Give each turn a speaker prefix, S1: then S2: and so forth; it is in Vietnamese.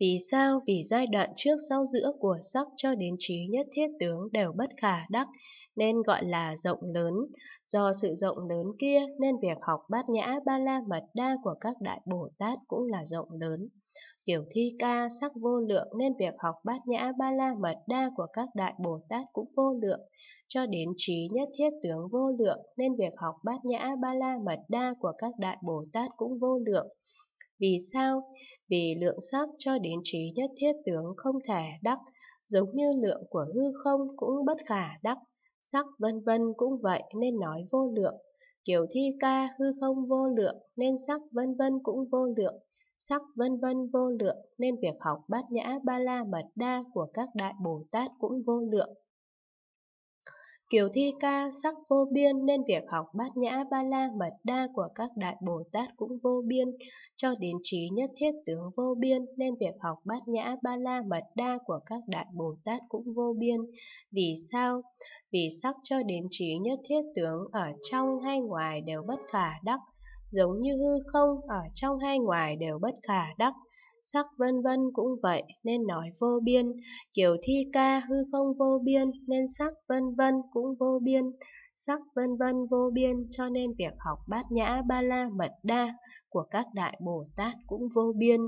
S1: Vì sao? Vì giai đoạn trước sau giữa của sắc cho đến trí nhất thiết tướng đều bất khả đắc, nên gọi là rộng lớn. Do sự rộng lớn kia nên việc học bát nhã ba la mật đa của các đại Bồ Tát cũng là rộng lớn. Tiểu thi ca sắc vô lượng nên việc học bát nhã ba la mật đa của các đại Bồ Tát cũng vô lượng. Cho đến trí nhất thiết tướng vô lượng nên việc học bát nhã ba la mật đa của các đại Bồ Tát cũng vô lượng. Vì sao? Vì lượng sắc cho đến trí nhất thiết tướng không thể đắc, giống như lượng của hư không cũng bất khả đắc, sắc vân vân cũng vậy nên nói vô lượng. Kiểu thi ca hư không vô lượng nên sắc vân vân cũng vô lượng, sắc vân vân vô lượng nên việc học bát nhã ba la mật đa của các đại Bồ Tát cũng vô lượng. Kiều thi ca sắc vô biên nên việc học bát nhã ba la mật đa của các đại Bồ Tát cũng vô biên, cho đến trí nhất thiết tướng vô biên nên việc học bát nhã ba la mật đa của các đại Bồ Tát cũng vô biên. Vì sao? Vì sắc cho đến trí nhất thiết tướng ở trong hay ngoài đều bất khả đắc, giống như hư không ở trong hay ngoài đều bất khả đắc. Sắc vân vân cũng vậy nên nói vô biên, kiểu thi ca hư không vô biên nên sắc vân vân cũng vô biên, sắc vân vân vô biên cho nên việc học bát nhã ba la mật đa của các đại Bồ Tát cũng vô biên.